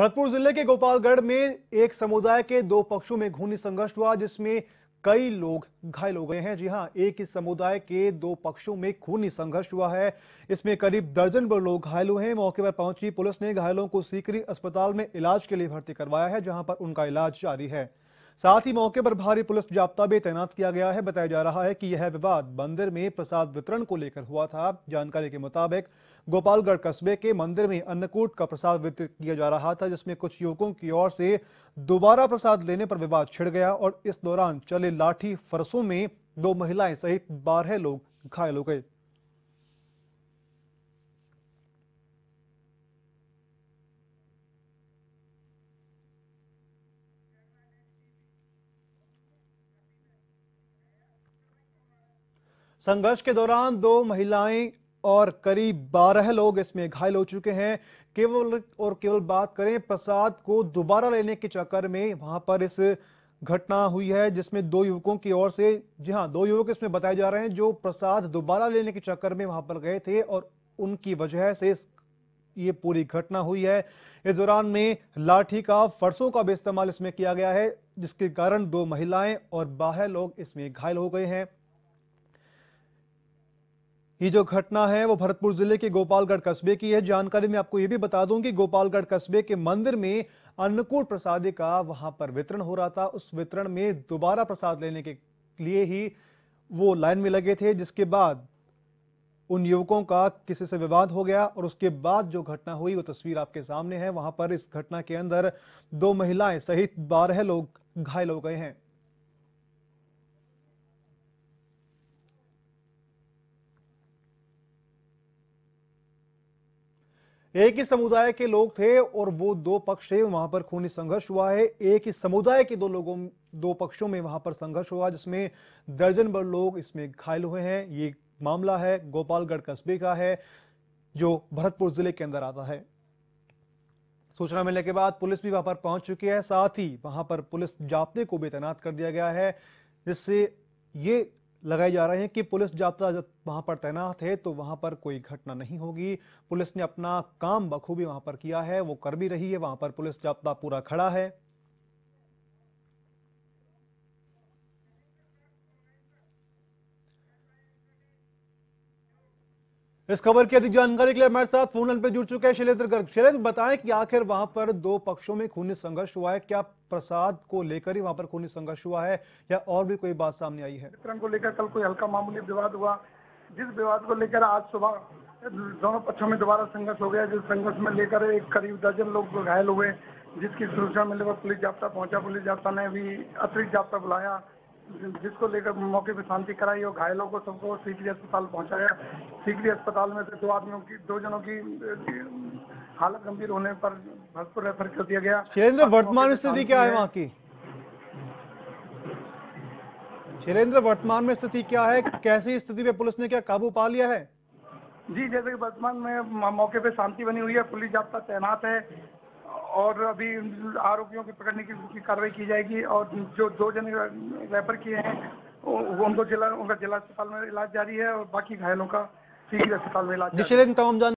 भरतपुर जिले के गोपालगढ़ में एक समुदाय के दो पक्षों में घूनी संघर्ष हुआ जिसमें कई लोग घायल हो गए हैं जी हां एक ही समुदाय के दो पक्षों में खूनी संघर्ष हुआ है इसमें करीब दर्जन भर लोग घायल हुए हैं मौके पर पहुंची पुलिस ने घायलों को सीकरी अस्पताल में इलाज के लिए भर्ती करवाया है जहां पर उनका इलाज जारी है साथ ही मौके पर भारी पुलिस जाब्ता भी तैनात किया गया है बताया जा रहा है कि यह विवाद मंदिर में प्रसाद वितरण को लेकर हुआ था जानकारी के मुताबिक गोपालगढ़ कस्बे के मंदिर में अन्नकूट का प्रसाद वितरित किया जा रहा था जिसमें कुछ युवकों की ओर से दोबारा प्रसाद लेने पर विवाद छिड़ गया और इस दौरान चले लाठी फरसों में दो महिलाएं सहित बारह लोग घायल हो गए संघर्ष के दौरान दो महिलाएं और करीब बारह लोग इसमें घायल हो चुके हैं केवल और केवल बात करें प्रसाद को दोबारा लेने के चक्कर में वहां पर इस घटना हुई है जिसमें दो युवकों की ओर से जी हाँ दो युवक इसमें बताए जा रहे हैं जो प्रसाद दोबारा लेने के चक्कर में वहां पर गए थे और उनकी वजह से ये पूरी घटना हुई है इस दौरान में लाठी का फरसों का भी इस्तेमाल इसमें किया गया है जिसके कारण दो महिलाएं और बारह लोग इसमें घायल हो गए हैं ये जो घटना है वो भरतपुर जिले के गोपालगढ़ कस्बे की है जानकारी में आपको ये भी बता दूं कि गोपालगढ़ कस्बे के मंदिर में अन्नकूट प्रसाद का वहां पर वितरण हो रहा था उस वितरण में दोबारा प्रसाद लेने के लिए ही वो लाइन में लगे थे जिसके बाद उन युवकों का किसी से विवाद हो गया और उसके बाद जो घटना हुई वो तस्वीर आपके सामने है वहां पर इस घटना के अंदर दो महिलाएं सहित बारह लोग घायल हो गए हैं एक ही समुदाय के लोग थे और वो दो पक्ष थे वहां पर खूनी संघर्ष हुआ है एक ही समुदाय के दो लोगों दो पक्षों में वहां पर संघर्ष हुआ जिसमें दर्जन भर लोग इसमें घायल हुए हैं ये मामला है गोपालगढ़ कस्बे का है जो भरतपुर जिले के अंदर आता है सूचना मिलने के बाद पुलिस भी वहां पर पहुंच चुकी है साथ ही वहां पर पुलिस जाप्ते को भी तैनात कर दिया गया है जिससे ये लगाए जा रहे हैं कि पुलिस जाब्ता जब वहां पर तैनात है तो वहां पर कोई घटना नहीं होगी पुलिस ने अपना काम बखूबी वहां पर किया है वो कर भी रही है वहां पर पुलिस जाब्ता पूरा खड़ा है इस खबर की अधिक जानकारी के लिए हमारे साथ फोन लाइन पर जुड़ चुके हैं शैलेंद्र गर्ग शैलेंद्र बताएं कि आखिर वहां पर दो पक्षों में खूनी संघर्ष हुआ है क्या प्रसाद को लेकर ही वहां पर खूनी संघर्ष हुआ है या और भी कोई बात सामने आई है को लेकर कल कोई हल्का मामूली विवाद हुआ जिस विवाद को लेकर आज सुबह दोनों पक्षों में दोबारा संघर्ष हो गया जिस संघर्ष में लेकर एक करीब दर्जन लोग घायल हुए जिसकी सुरक्षा मिलने पर पुलिस जाप्ता पहुंचा पुलिस जाप्ता ने भी अतिरिक्त जाप्ता बुलाया जिसको लेकर मौके पर शांति कराई और घायलों को सबको सीकरी अस्पताल पहुंचाया सीकरी अस्पताल में से दो आदमियों की दो जनों की हालत गंभीर होने पर भरतपुर रेफर कर दिया गया शैलेंद्र वर्तमान स्थिति क्या है वहाँ की शैलेंद्र वर्तमान में स्थिति क्या है कैसी स्थिति में पुलिस ने क्या काबू पा लिया है जी जैसे कि वर्तमान में मौके पे शांति बनी हुई है पुलिस जाप्ता तैनात है और अभी आरोपियों के पकड़ने की कार्रवाई की जाएगी और जो दो जन रेफर किए हैं उनको जिला उनका जिला अस्पताल में इलाज जारी है और बाकी घायलों का सीधे अस्पताल में इलाज